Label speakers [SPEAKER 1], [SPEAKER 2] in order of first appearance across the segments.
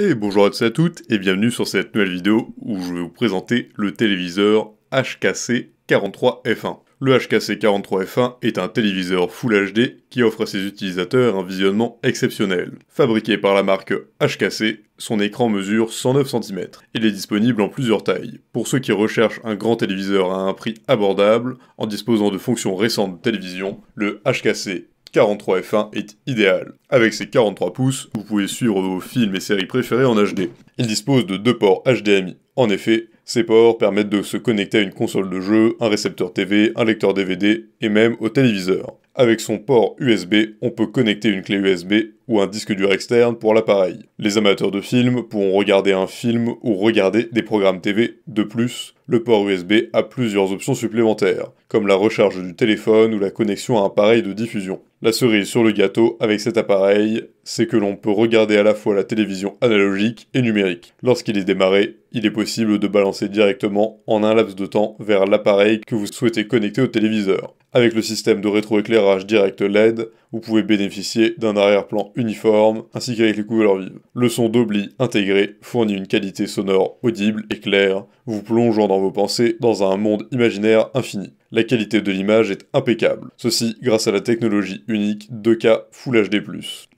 [SPEAKER 1] Et bonjour à tous et à toutes et bienvenue sur cette nouvelle vidéo où je vais vous présenter le téléviseur HKC 43F1. Le HKC 43F1 est un téléviseur Full HD qui offre à ses utilisateurs un visionnement exceptionnel. Fabriqué par la marque HKC, son écran mesure 109 cm. Il est disponible en plusieurs tailles. Pour ceux qui recherchent un grand téléviseur à un prix abordable, en disposant de fonctions récentes de télévision, le HKC 43 F1 est idéal. Avec ses 43 pouces, vous pouvez suivre vos films et séries préférés en HD. Il dispose de deux ports HDMI. En effet, ces ports permettent de se connecter à une console de jeu, un récepteur TV, un lecteur DVD et même au téléviseur. Avec son port USB, on peut connecter une clé USB ou un disque dur externe pour l'appareil. Les amateurs de films pourront regarder un film ou regarder des programmes TV. De plus, le port USB a plusieurs options supplémentaires, comme la recharge du téléphone ou la connexion à un appareil de diffusion. La cerise sur le gâteau avec cet appareil, c'est que l'on peut regarder à la fois la télévision analogique et numérique. Lorsqu'il est démarré, il est possible de balancer directement en un laps de temps vers l'appareil que vous souhaitez connecter au téléviseur. Avec le système de rétroéclairage direct LED, vous pouvez bénéficier d'un arrière-plan uniforme ainsi qu'avec les couleurs vives. Le son d'Obli intégré fournit une qualité sonore audible et claire, vous plongeant dans vos pensées dans un monde imaginaire infini la qualité de l'image est impeccable. Ceci grâce à la technologie unique 2K Full HD+.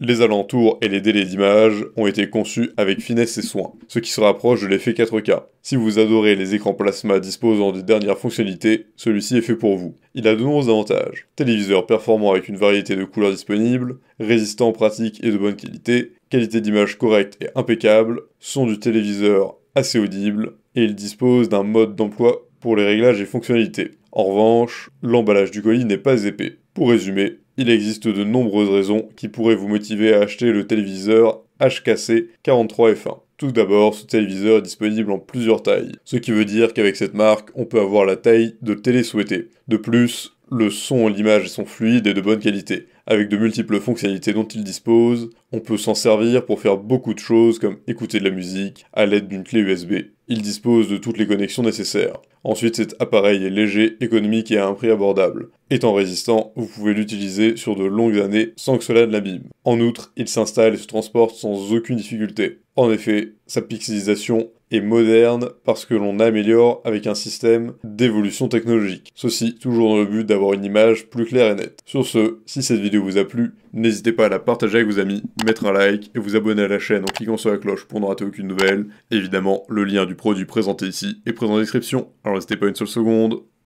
[SPEAKER 1] Les alentours et les délais d'image ont été conçus avec finesse et soin, ce qui se rapproche de l'effet 4K. Si vous adorez les écrans plasma disposant des dernières fonctionnalités, celui-ci est fait pour vous. Il a de nombreux avantages. Téléviseur performant avec une variété de couleurs disponibles, résistant, pratique et de bonne qualité, qualité d'image correcte et impeccable, son du téléviseur assez audible, et il dispose d'un mode d'emploi pour les réglages et fonctionnalités. En revanche, l'emballage du colis n'est pas épais. Pour résumer, il existe de nombreuses raisons qui pourraient vous motiver à acheter le téléviseur HKC 43F1. Tout d'abord, ce téléviseur est disponible en plusieurs tailles, ce qui veut dire qu'avec cette marque, on peut avoir la taille de télé souhaitée. De plus, le son, et l'image sont fluides et de bonne qualité, avec de multiples fonctionnalités dont il dispose. On peut s'en servir pour faire beaucoup de choses comme écouter de la musique à l'aide d'une clé USB. Il dispose de toutes les connexions nécessaires. Ensuite, cet appareil est léger, économique et à un prix abordable. Étant résistant, vous pouvez l'utiliser sur de longues années sans que cela ne l'abîme. En outre, il s'installe et se transporte sans aucune difficulté. En effet, sa pixelisation et moderne parce que l'on améliore avec un système d'évolution technologique. Ceci toujours dans le but d'avoir une image plus claire et nette. Sur ce, si cette vidéo vous a plu, n'hésitez pas à la partager avec vos amis, mettre un like et vous abonner à la chaîne en cliquant sur la cloche pour ne rater aucune nouvelle. Évidemment, le lien du produit présenté ici est présent en description, alors n'hésitez pas une seule seconde.